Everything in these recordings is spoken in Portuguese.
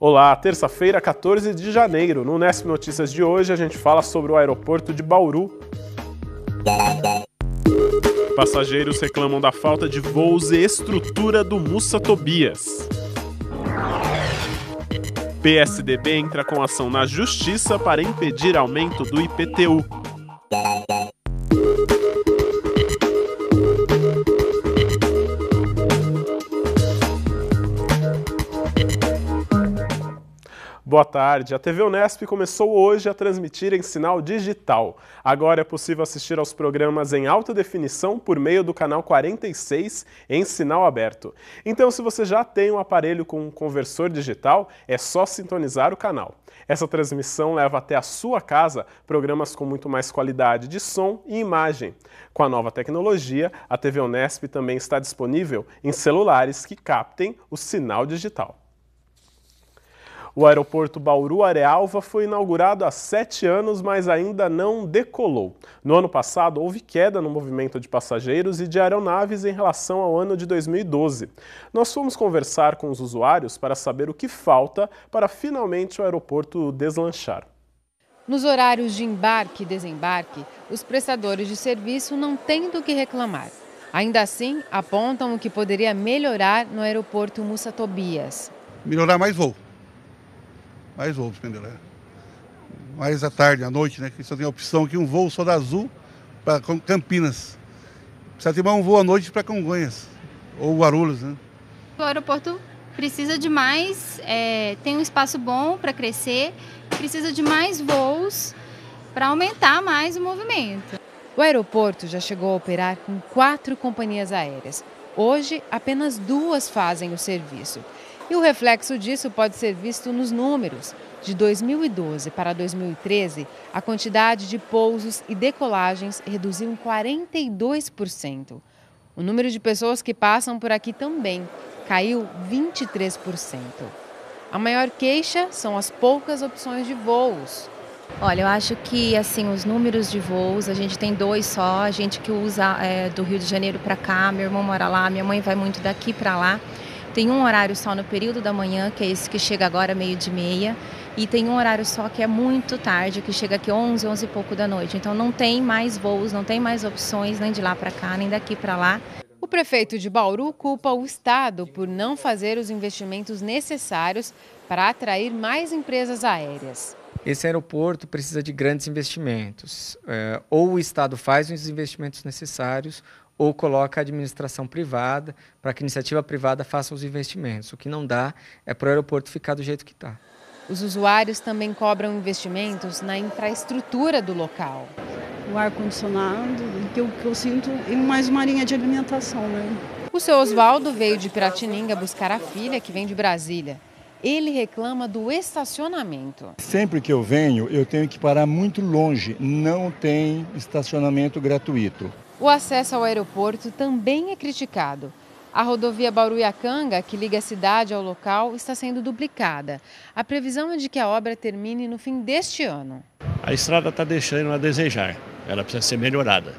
Olá, terça-feira, 14 de janeiro. No Nesp Notícias de hoje a gente fala sobre o aeroporto de Bauru. Passageiros reclamam da falta de voos e estrutura do Mussa Tobias. PSDB entra com ação na justiça para impedir aumento do IPTU. Boa tarde. A TV Unesp começou hoje a transmitir em sinal digital. Agora é possível assistir aos programas em alta definição por meio do canal 46 em sinal aberto. Então, se você já tem um aparelho com um conversor digital, é só sintonizar o canal. Essa transmissão leva até a sua casa programas com muito mais qualidade de som e imagem. Com a nova tecnologia, a TV Unesp também está disponível em celulares que captem o sinal digital. O aeroporto Bauru Arealva foi inaugurado há sete anos, mas ainda não decolou. No ano passado, houve queda no movimento de passageiros e de aeronaves em relação ao ano de 2012. Nós fomos conversar com os usuários para saber o que falta para finalmente o aeroporto deslanchar. Nos horários de embarque e desembarque, os prestadores de serviço não têm do que reclamar. Ainda assim, apontam o que poderia melhorar no aeroporto Mussa Tobias. Melhorar mais voo mais voos pendular. É. Mais à tarde, à noite, né? Que só tem a opção que um voo só da Azul para Campinas. Precisa ter um voo à noite para Congonhas ou Guarulhos, né? O aeroporto precisa de mais, é, tem um espaço bom para crescer, precisa de mais voos para aumentar mais o movimento. O aeroporto já chegou a operar com quatro companhias aéreas. Hoje, apenas duas fazem o serviço. E o reflexo disso pode ser visto nos números. De 2012 para 2013, a quantidade de pousos e decolagens reduziu em 42%. O número de pessoas que passam por aqui também caiu 23%. A maior queixa são as poucas opções de voos. Olha, eu acho que assim os números de voos, a gente tem dois só, a gente que usa é, do Rio de Janeiro para cá, meu irmão mora lá, minha mãe vai muito daqui para lá. Tem um horário só no período da manhã, que é esse que chega agora meio de meia, e tem um horário só que é muito tarde, que chega aqui 11, 11 e pouco da noite. Então não tem mais voos, não tem mais opções nem de lá para cá, nem daqui para lá. O prefeito de Bauru culpa o Estado por não fazer os investimentos necessários para atrair mais empresas aéreas. Esse aeroporto precisa de grandes investimentos. É, ou o Estado faz os investimentos necessários, ou coloca a administração privada para que a iniciativa privada faça os investimentos. O que não dá é para o aeroporto ficar do jeito que está. Os usuários também cobram investimentos na infraestrutura do local. O ar-condicionado, que que eu sinto, e mais uma linha de alimentação. Né? O seu Oswaldo veio de Piratininga buscar a filha, que vem de Brasília. Ele reclama do estacionamento. Sempre que eu venho, eu tenho que parar muito longe. Não tem estacionamento gratuito. O acesso ao aeroporto também é criticado. A rodovia Baruiacanga, que liga a cidade ao local, está sendo duplicada. A previsão é de que a obra termine no fim deste ano. A estrada está deixando a desejar, ela precisa ser melhorada.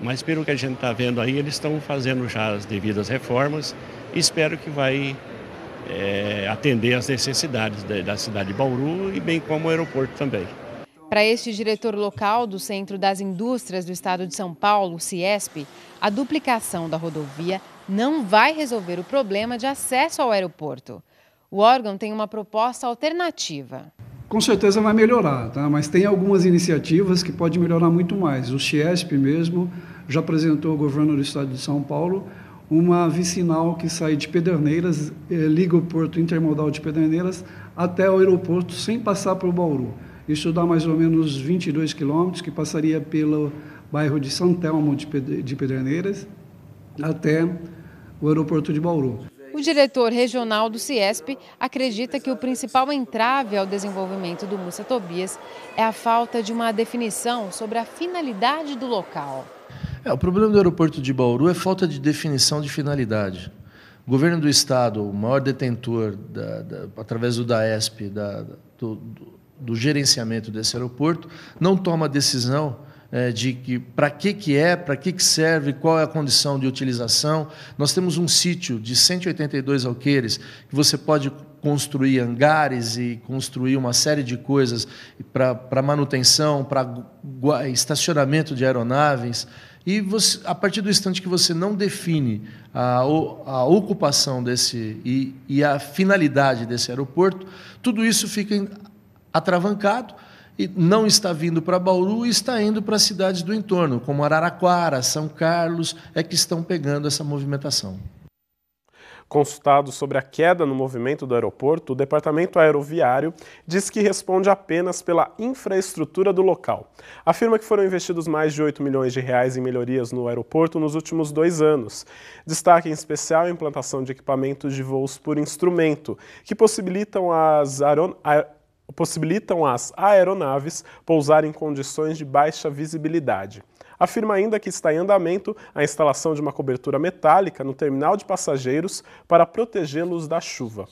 Mas pelo que a gente está vendo aí, eles estão fazendo já as devidas reformas e espero que vai é, atender às necessidades da cidade de Bauru e bem como o aeroporto também. Para este diretor local do Centro das Indústrias do Estado de São Paulo, CIESP, a duplicação da rodovia não vai resolver o problema de acesso ao aeroporto. O órgão tem uma proposta alternativa. Com certeza vai melhorar, tá? mas tem algumas iniciativas que podem melhorar muito mais. O CIESP mesmo já apresentou ao governo do estado de São Paulo uma vicinal que sai de Pederneiras, eh, liga o porto intermodal de Pederneiras até o aeroporto sem passar por Bauru. Isso dá mais ou menos 22 quilômetros, que passaria pelo bairro de Santelmo de Pedraneiras até o aeroporto de Bauru. O diretor regional do CIESP acredita que o principal entrave ao desenvolvimento do Mussa Tobias é a falta de uma definição sobre a finalidade do local. É, o problema do aeroporto de Bauru é falta de definição de finalidade. O governo do estado, o maior detentor, da, da, através do DAESP, da, do, do, do gerenciamento desse aeroporto, não toma decisão é, de que para que, que é, para que, que serve, qual é a condição de utilização. Nós temos um sítio de 182 alqueires que você pode construir hangares e construir uma série de coisas para manutenção, para estacionamento de aeronaves. E você, a partir do instante que você não define a, a ocupação desse e, e a finalidade desse aeroporto, tudo isso fica atravancado e não está vindo para Bauru e está indo para cidades do entorno, como Araraquara, São Carlos, é que estão pegando essa movimentação. Consultado sobre a queda no movimento do aeroporto, o departamento aeroviário diz que responde apenas pela infraestrutura do local. Afirma que foram investidos mais de 8 milhões de reais em melhorias no aeroporto nos últimos dois anos. Destaque em especial a implantação de equipamentos de voos por instrumento, que possibilitam as aeron possibilitam às aeronaves pousar em condições de baixa visibilidade. Afirma ainda que está em andamento a instalação de uma cobertura metálica no terminal de passageiros para protegê-los da chuva.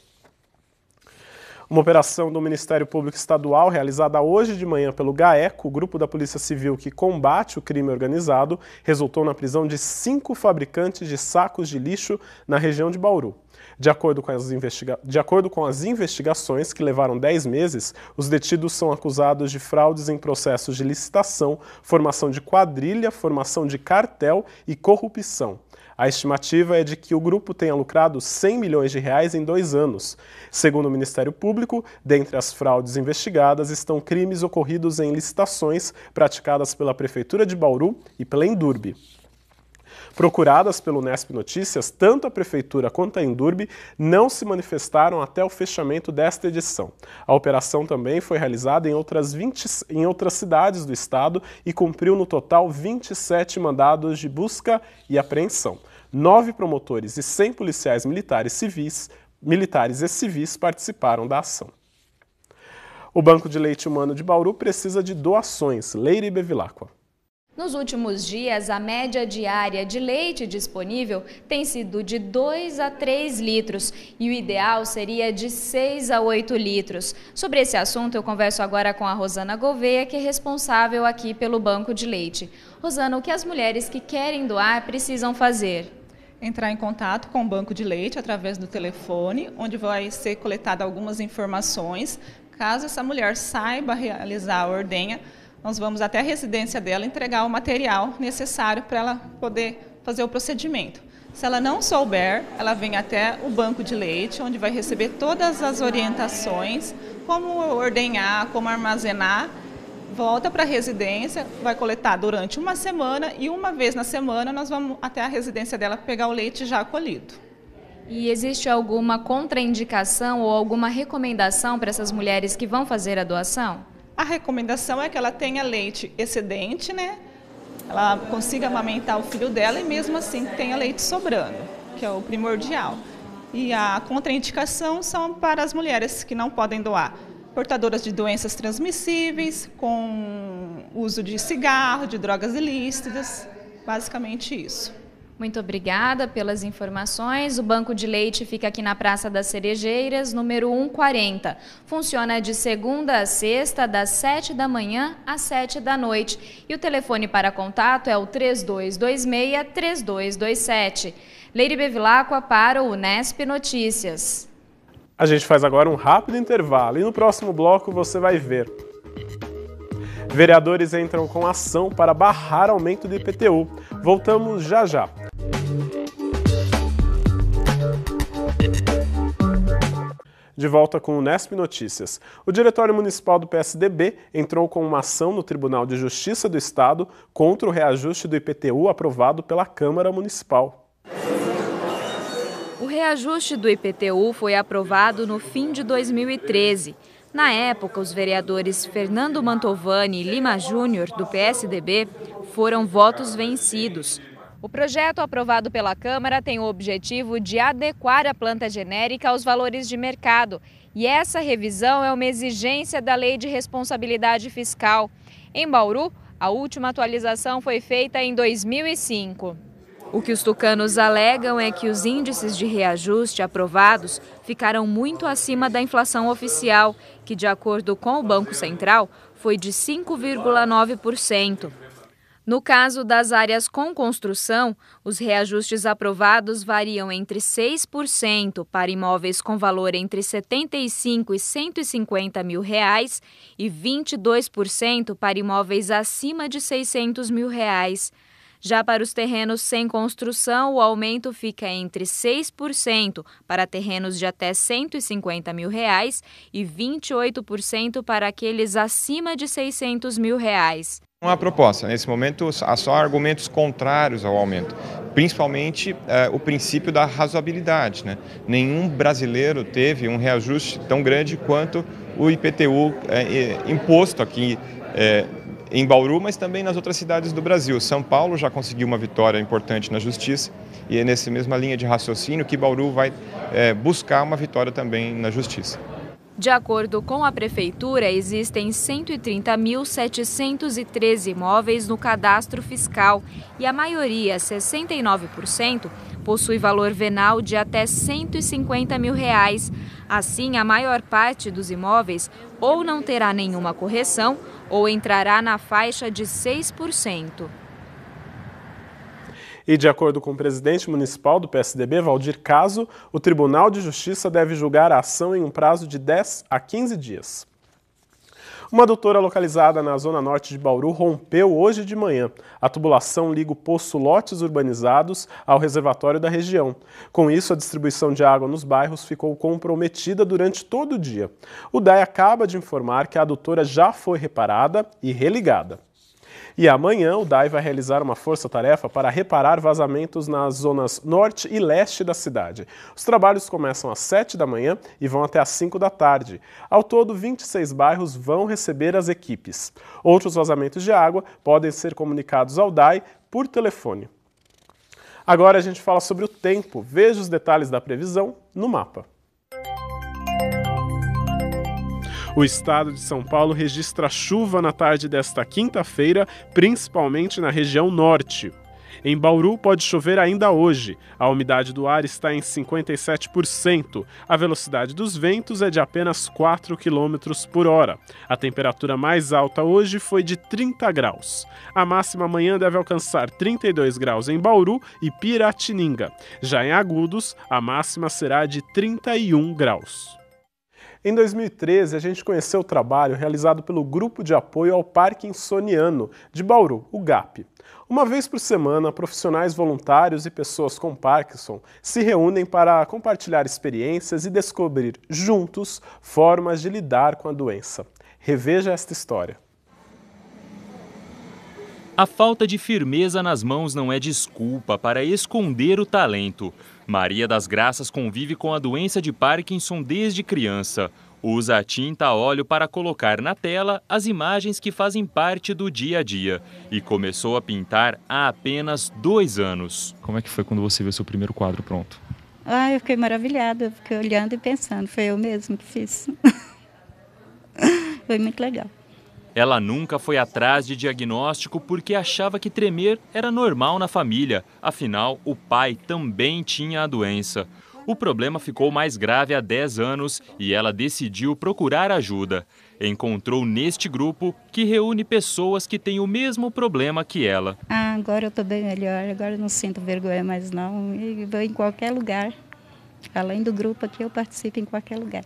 Uma operação do Ministério Público Estadual, realizada hoje de manhã pelo GAECO, o grupo da Polícia Civil que combate o crime organizado, resultou na prisão de cinco fabricantes de sacos de lixo na região de Bauru. De acordo, com as investiga... de acordo com as investigações, que levaram 10 meses, os detidos são acusados de fraudes em processos de licitação, formação de quadrilha, formação de cartel e corrupção. A estimativa é de que o grupo tenha lucrado 100 milhões de reais em dois anos. Segundo o Ministério Público, dentre as fraudes investigadas estão crimes ocorridos em licitações praticadas pela Prefeitura de Bauru e pela Endurbe. Procuradas pelo Nesp Notícias, tanto a Prefeitura quanto a Endurbe não se manifestaram até o fechamento desta edição. A operação também foi realizada em outras, 20, em outras cidades do estado e cumpriu no total 27 mandados de busca e apreensão. Nove promotores e 100 policiais militares civis, militares e civis participaram da ação. O Banco de Leite Humano de Bauru precisa de doações. Leire Bevilacqua. Nos últimos dias, a média diária de leite disponível tem sido de 2 a 3 litros e o ideal seria de 6 a 8 litros. Sobre esse assunto, eu converso agora com a Rosana Gouveia, que é responsável aqui pelo Banco de Leite. Rosana, o que as mulheres que querem doar precisam fazer? entrar em contato com o banco de leite através do telefone, onde vai ser coletada algumas informações. Caso essa mulher saiba realizar a ordenha, nós vamos até a residência dela entregar o material necessário para ela poder fazer o procedimento. Se ela não souber, ela vem até o banco de leite, onde vai receber todas as orientações, como ordenhar, como armazenar volta para a residência, vai coletar durante uma semana e uma vez na semana nós vamos até a residência dela pegar o leite já colhido. E existe alguma contraindicação ou alguma recomendação para essas mulheres que vão fazer a doação? A recomendação é que ela tenha leite excedente, né? Ela consiga amamentar o filho dela e mesmo assim tenha leite sobrando, que é o primordial. E a contraindicação são para as mulheres que não podem doar portadoras de doenças transmissíveis, com uso de cigarro, de drogas ilícitas, basicamente isso. Muito obrigada pelas informações. O Banco de Leite fica aqui na Praça das Cerejeiras, número 140. Funciona de segunda a sexta, das 7 da manhã às 7 da noite. E o telefone para contato é o 3226-3227. Leire Bevilacqua para o Unesp Notícias. A gente faz agora um rápido intervalo e no próximo bloco você vai ver. Vereadores entram com ação para barrar aumento do IPTU. Voltamos já já. De volta com o Nesp Notícias. O Diretório Municipal do PSDB entrou com uma ação no Tribunal de Justiça do Estado contra o reajuste do IPTU aprovado pela Câmara Municipal reajuste do IPTU foi aprovado no fim de 2013. Na época, os vereadores Fernando Mantovani e Lima Júnior, do PSDB, foram votos vencidos. O projeto aprovado pela Câmara tem o objetivo de adequar a planta genérica aos valores de mercado. E essa revisão é uma exigência da Lei de Responsabilidade Fiscal. Em Bauru, a última atualização foi feita em 2005. O que os tucanos alegam é que os índices de reajuste aprovados ficaram muito acima da inflação oficial, que, de acordo com o Banco Central, foi de 5,9%. No caso das áreas com construção, os reajustes aprovados variam entre 6% para imóveis com valor entre 75 e 150 mil reais e 22% para imóveis acima de 600 mil reais. Já para os terrenos sem construção, o aumento fica entre 6% para terrenos de até 150 mil reais e 28% para aqueles acima de 600 mil reais. Não há proposta. Nesse momento, há só argumentos contrários ao aumento, principalmente eh, o princípio da razoabilidade. Né? Nenhum brasileiro teve um reajuste tão grande quanto o IPTU eh, eh, imposto aqui eh, em Bauru, mas também nas outras cidades do Brasil. São Paulo já conseguiu uma vitória importante na justiça e é nessa mesma linha de raciocínio que Bauru vai é, buscar uma vitória também na justiça. De acordo com a Prefeitura, existem 130.713 imóveis no cadastro fiscal e a maioria, 69%, possui valor venal de até 150 mil reais. Assim, a maior parte dos imóveis ou não terá nenhuma correção ou entrará na faixa de 6%. E, de acordo com o presidente municipal do PSDB, Valdir Caso, o Tribunal de Justiça deve julgar a ação em um prazo de 10 a 15 dias. Uma adutora localizada na zona norte de Bauru rompeu hoje de manhã. A tubulação liga o poço Lotes Urbanizados ao reservatório da região. Com isso, a distribuição de água nos bairros ficou comprometida durante todo o dia. O DAE acaba de informar que a adutora já foi reparada e religada. E amanhã o DAI vai realizar uma força-tarefa para reparar vazamentos nas zonas norte e leste da cidade. Os trabalhos começam às 7 da manhã e vão até às 5 da tarde. Ao todo, 26 bairros vão receber as equipes. Outros vazamentos de água podem ser comunicados ao DAI por telefone. Agora a gente fala sobre o tempo. Veja os detalhes da previsão no mapa. O estado de São Paulo registra chuva na tarde desta quinta-feira, principalmente na região norte. Em Bauru pode chover ainda hoje. A umidade do ar está em 57%. A velocidade dos ventos é de apenas 4 km por hora. A temperatura mais alta hoje foi de 30 graus. A máxima amanhã deve alcançar 32 graus em Bauru e Piratininga. Já em Agudos, a máxima será de 31 graus. Em 2013, a gente conheceu o trabalho realizado pelo Grupo de Apoio ao Parkinsoniano de Bauru, o GAP. Uma vez por semana, profissionais voluntários e pessoas com Parkinson se reúnem para compartilhar experiências e descobrir juntos formas de lidar com a doença. Reveja esta história. A falta de firmeza nas mãos não é desculpa para esconder o talento. Maria das Graças convive com a doença de Parkinson desde criança. Usa a tinta a óleo para colocar na tela as imagens que fazem parte do dia a dia e começou a pintar há apenas dois anos. Como é que foi quando você viu seu primeiro quadro pronto? Ah, eu fiquei maravilhada, fiquei olhando e pensando, foi eu mesmo que fiz. foi muito legal. Ela nunca foi atrás de diagnóstico porque achava que tremer era normal na família, afinal, o pai também tinha a doença. O problema ficou mais grave há 10 anos e ela decidiu procurar ajuda. Encontrou neste grupo que reúne pessoas que têm o mesmo problema que ela. Ah, agora eu estou bem melhor, agora eu não sinto vergonha mais não. Eu vou em qualquer lugar. Além do grupo aqui, eu participo em qualquer lugar.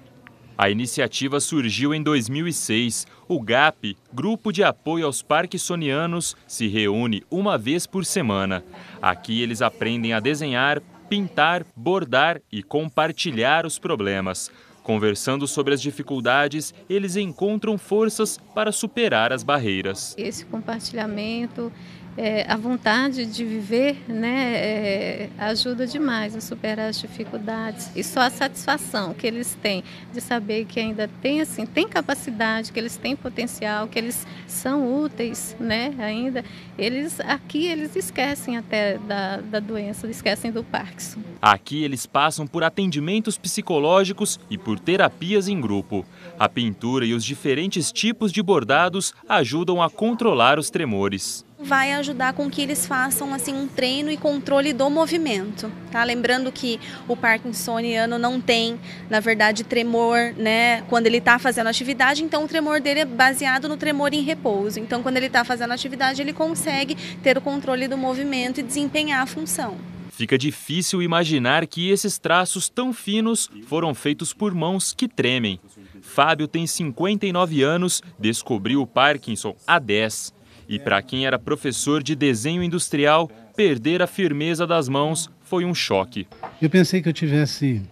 A iniciativa surgiu em 2006. O GAP, Grupo de Apoio aos Parkinsonianos, se reúne uma vez por semana. Aqui eles aprendem a desenhar, pintar, bordar e compartilhar os problemas. Conversando sobre as dificuldades, eles encontram forças para superar as barreiras. Esse compartilhamento é, a vontade de viver né, é, ajuda demais a superar as dificuldades e só a satisfação que eles têm de saber que ainda tem assim tem capacidade que eles têm potencial que eles são úteis né ainda eles aqui eles esquecem até da, da doença esquecem do Parkinson aqui eles passam por atendimentos psicológicos e por terapias em grupo a pintura e os diferentes tipos de bordados ajudam a controlar os tremores vai ajudar com que eles façam assim um treino e controle do movimento, tá? Lembrando que o parkinsoniano não tem, na verdade, tremor, né, quando ele está fazendo atividade, então o tremor dele é baseado no tremor em repouso. Então, quando ele está fazendo atividade, ele consegue ter o controle do movimento e desempenhar a função. Fica difícil imaginar que esses traços tão finos foram feitos por mãos que tremem. Fábio tem 59 anos, descobriu o Parkinson há 10 e para quem era professor de desenho industrial, perder a firmeza das mãos foi um choque. Eu pensei que eu tivesse,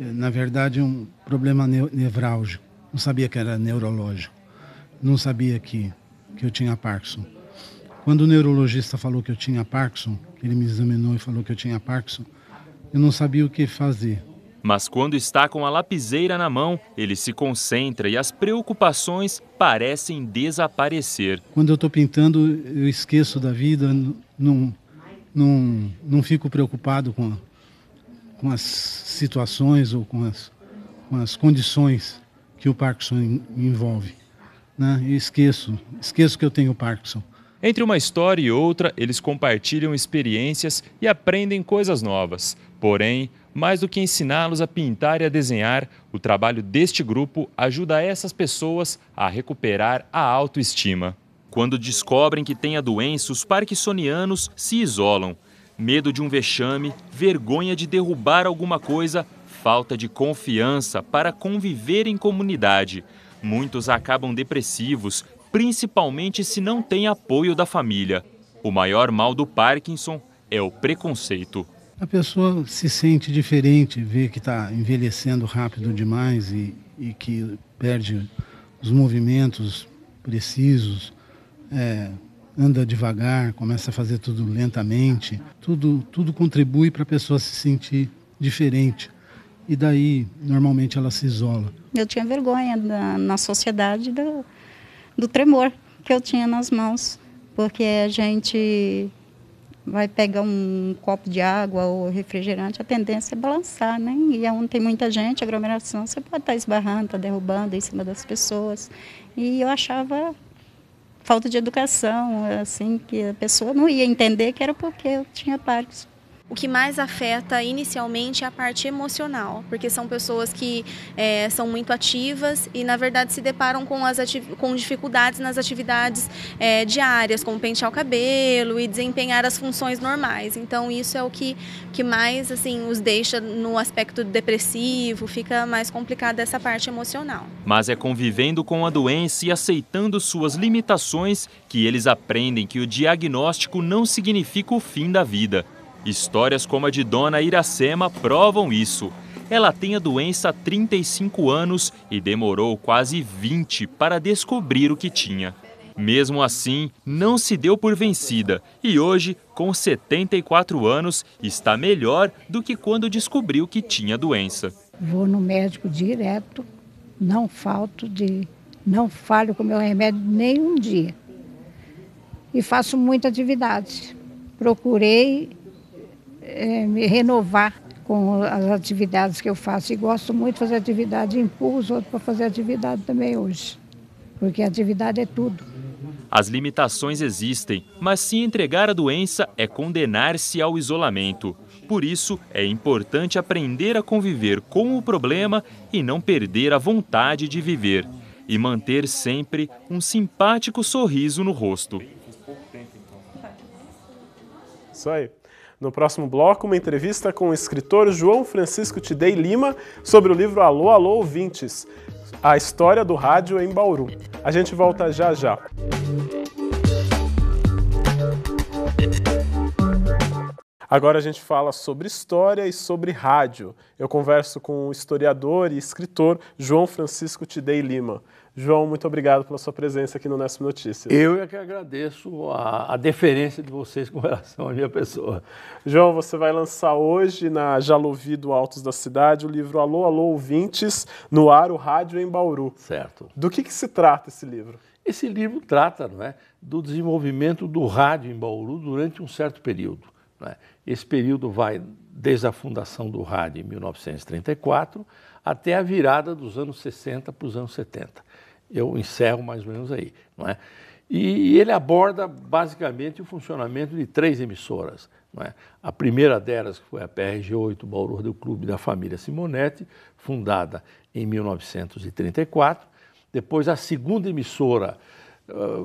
eh, na verdade, um problema nevrálgico. Não sabia que era neurológico. Não sabia que, que eu tinha Parkinson. Quando o neurologista falou que eu tinha Parkinson, ele me examinou e falou que eu tinha Parkinson, eu não sabia o que fazer. Mas quando está com a lapiseira na mão, ele se concentra e as preocupações parecem desaparecer. Quando eu estou pintando, eu esqueço da vida, não, não, não fico preocupado com, com as situações ou com as, com as condições que o Parkinson envolve. Né? Eu esqueço, esqueço que eu tenho Parkinson. Entre uma história e outra, eles compartilham experiências e aprendem coisas novas. Porém, mais do que ensiná-los a pintar e a desenhar, o trabalho deste grupo ajuda essas pessoas a recuperar a autoestima. Quando descobrem que têm a doença, os parkinsonianos se isolam. Medo de um vexame, vergonha de derrubar alguma coisa, falta de confiança para conviver em comunidade. Muitos acabam depressivos, principalmente se não têm apoio da família. O maior mal do Parkinson é o preconceito a pessoa se sente diferente, vê que está envelhecendo rápido demais e, e, que perde os movimentos precisos, é, anda devagar, começa a fazer tudo lentamente. Tudo, tudo contribui para a pessoa se sentir diferente. E daí, normalmente, ela se isola. Eu tinha vergonha da, na sociedade do, do tremor que eu tinha nas mãos, porque a gente vai pegar um copo de água ou refrigerante, a tendência é balançar, né? E é onde tem muita gente, aglomeração, você pode estar esbarrando, estar tá derrubando em cima das pessoas. E eu achava falta de educação, assim, que a pessoa não ia entender que era porque eu tinha parques o que mais afeta inicialmente é a parte emocional, porque são pessoas que é, são muito ativas e, na verdade, se deparam com, as com dificuldades nas atividades é, diárias, como pentear o cabelo e desempenhar as funções normais. Então, isso é o que, que mais assim os deixa no aspecto depressivo, fica mais complicada essa parte emocional. Mas é convivendo com a doença e aceitando suas limitações que eles aprendem que o diagnóstico não significa o fim da vida. Histórias como a de Dona Iracema provam isso. Ela tem a doença há 35 anos e demorou quase 20 para descobrir o que tinha. Mesmo assim, não se deu por vencida e hoje, com 74 anos, está melhor do que quando descobriu que tinha doença. Vou no médico direto, não falto de, não falho com meu remédio nenhum dia. E faço muita atividade. Procurei é, me renovar com as atividades que eu faço. E gosto muito de fazer atividade e empurro os para fazer atividade também hoje, porque atividade é tudo. As limitações existem, mas se entregar à doença é condenar-se ao isolamento. Por isso, é importante aprender a conviver com o problema e não perder a vontade de viver. E manter sempre um simpático sorriso no rosto. Isso aí. No próximo bloco, uma entrevista com o escritor João Francisco Tidei Lima sobre o livro Alô, Alô Ouvintes, a história do rádio em Bauru. A gente volta já já. Agora a gente fala sobre história e sobre rádio. Eu converso com o historiador e escritor João Francisco Tidei Lima. João, muito obrigado pela sua presença aqui no Néscio Notícias. Eu é que agradeço a, a deferência de vocês com relação à minha pessoa. João, você vai lançar hoje na Jalovi do Altos da Cidade o livro Alô, Alô, Ouvintes, no ar, o rádio em Bauru. Certo. Do que, que se trata esse livro? Esse livro trata não é, do desenvolvimento do rádio em Bauru durante um certo período né? Esse período vai desde a fundação do rádio em 1934 até a virada dos anos 60 para os anos 70. Eu encerro mais ou menos aí. Não é? E ele aborda basicamente o funcionamento de três emissoras. É? A primeira delas, que foi a PRG8 Bauru do Clube da Família Simonetti, fundada em 1934. Depois, a segunda emissora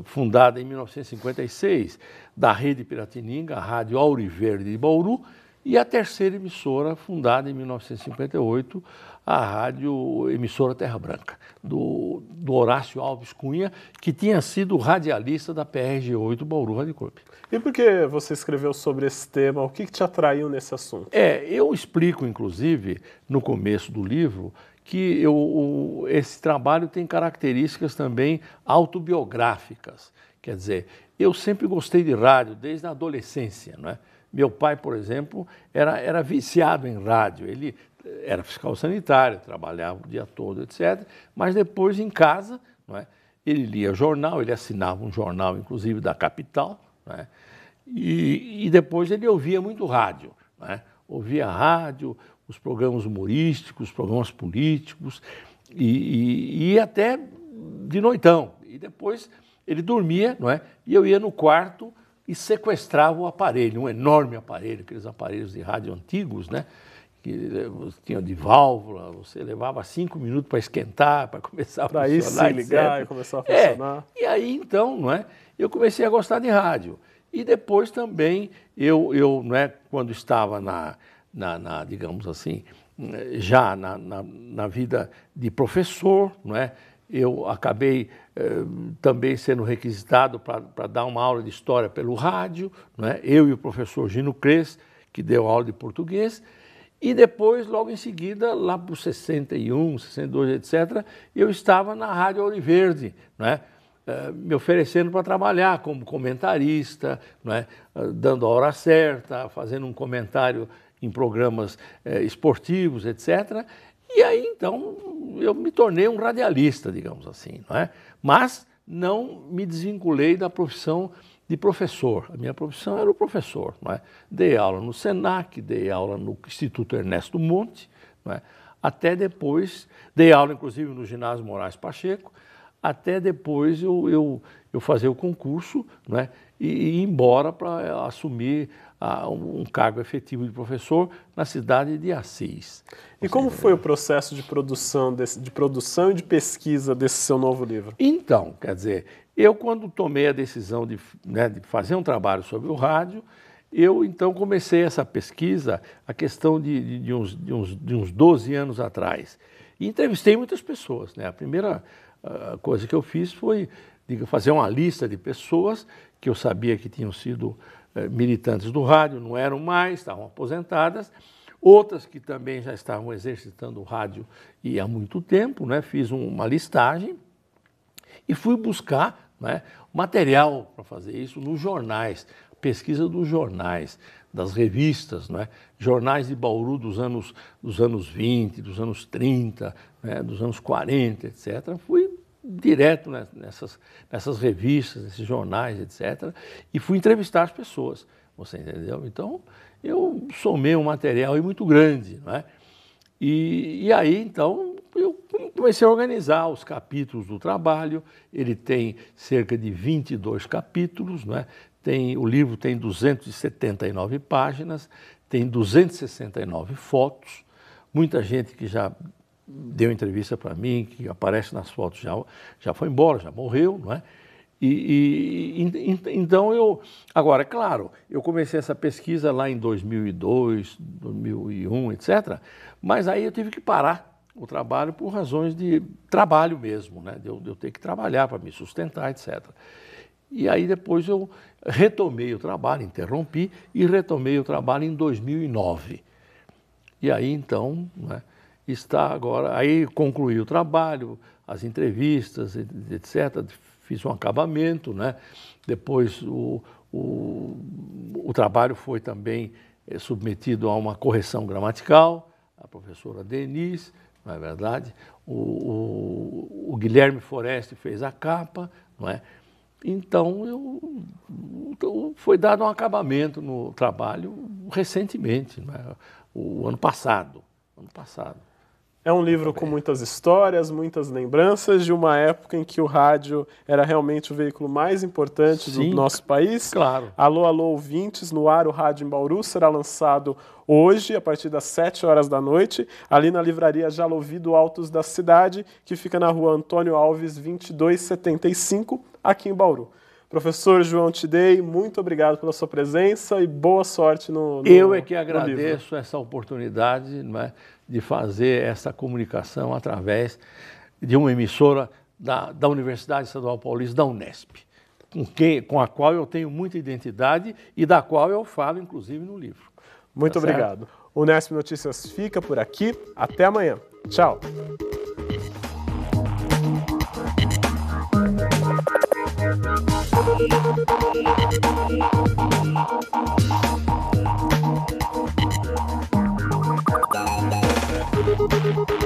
fundada em 1956, da Rede Piratininga, a Rádio Auriverde de Bauru, e a terceira emissora, fundada em 1958, a Rádio Emissora Terra Branca, do, do Horácio Alves Cunha, que tinha sido radialista da PRG8 Bauru Rádio Clube. E por que você escreveu sobre esse tema? O que, que te atraiu nesse assunto? É, eu explico, inclusive, no começo do livro, que eu, o, esse trabalho tem características também autobiográficas. Quer dizer, eu sempre gostei de rádio desde a adolescência. Não é? Meu pai, por exemplo, era, era viciado em rádio. Ele eh, era fiscal sanitário, trabalhava o dia todo, etc. Mas depois, em casa, não é? ele lia jornal, ele assinava um jornal, inclusive, da capital. Não é? e, e depois ele ouvia muito rádio. Não é? Ouvia rádio, os programas humorísticos, os programas políticos e, e, e até de noitão. E depois ele dormia, não é? E eu ia no quarto e sequestrava o aparelho, um enorme aparelho, aqueles aparelhos de rádio antigos, né? que eh, tinha de válvula, você levava cinco minutos para esquentar, para começar pra a funcionar. Para se ligar etc. e começar a é, funcionar. É, e aí então, não é, eu comecei a gostar de rádio. E depois também, eu, eu não é, quando estava na, na, na digamos assim, já na, na, na, vida de professor, não é? Eu acabei eh, também sendo requisitado para dar uma aula de história pelo rádio, não é? eu e o professor Gino Cres, que deu aula de português, e depois, logo em seguida, lá por 61, 62, etc., eu estava na Rádio Oliverde, não é? Eh, me oferecendo para trabalhar como comentarista, não é? Eh, dando a hora certa, fazendo um comentário em programas eh, esportivos, etc. E aí então eu me tornei um radialista, digamos assim, não é? Mas não me desvinculei da profissão de professor. A minha profissão era o professor, não é? Dei aula no Senac, dei aula no Instituto Ernesto Monte, não é? Até depois, dei aula inclusive no Ginásio Moraes Pacheco, até depois eu, eu, eu fazer o concurso né, e, e ir embora para assumir a, um cargo efetivo de professor na cidade de Assis. E como foi o processo de produção, desse, de produção e de pesquisa desse seu novo livro? Então, quer dizer, eu quando tomei a decisão de, né, de fazer um trabalho sobre o rádio, eu então comecei essa pesquisa, a questão de, de, de, uns, de, uns, de uns 12 anos atrás. E entrevistei muitas pessoas. Né? A primeira uh, coisa que eu fiz foi digo, fazer uma lista de pessoas que eu sabia que tinham sido eh, militantes do rádio, não eram mais, estavam aposentadas. Outras que também já estavam exercitando o rádio e há muito tempo, né? fiz uma listagem e fui buscar né, material para fazer isso nos jornais, pesquisa dos jornais, das revistas, né, jornais de Bauru dos anos, dos anos 20, dos anos 30, né, dos anos 40, etc. Fui direto né, nessas, nessas revistas, nesses jornais, etc. E fui entrevistar as pessoas, você entendeu? Então, eu somei um material muito grande, não é? E, e aí, então, eu comecei a organizar os capítulos do trabalho. Ele tem cerca de 22 capítulos, não é? Tem, o livro tem 279 páginas, tem 269 fotos, muita gente que já deu entrevista para mim, que aparece nas fotos já, já foi embora, já morreu, não é? E, e, então eu. Agora, é claro, eu comecei essa pesquisa lá em 2002, 2001, etc. Mas aí eu tive que parar o trabalho por razões de trabalho mesmo, né? De eu, de eu ter que trabalhar para me sustentar, etc. E aí depois eu retomei o trabalho, interrompi e retomei o trabalho em 2009. E aí então. Né, está agora. Aí concluí o trabalho, as entrevistas, etc. Fiz um acabamento, né? Depois o, o, o trabalho foi também é, submetido a uma correção gramatical, a professora Denise, não é verdade? O, o, o Guilherme Foreste fez a capa, não é? Então, eu, então, foi dado um acabamento no trabalho recentemente, é? o ano passado. Ano passado. É um livro com muitas histórias, muitas lembranças de uma época em que o rádio era realmente o veículo mais importante Sim, do nosso país. Claro. Alô, alô, ouvintes, no ar o Rádio em Bauru será lançado hoje, a partir das 7 horas da noite, ali na livraria Jalovido Altos da Cidade, que fica na rua Antônio Alves, 2275, aqui em Bauru. Professor João Tidei, muito obrigado pela sua presença e boa sorte no, no Eu é que agradeço essa oportunidade, não é? de fazer essa comunicação através de uma emissora da, da Universidade Estadual Paulista, da Unesp, com, quem, com a qual eu tenho muita identidade e da qual eu falo, inclusive, no livro. Muito tá obrigado. Certo? Unesp Notícias fica por aqui. Até amanhã. Tchau. Thank you. Thank you.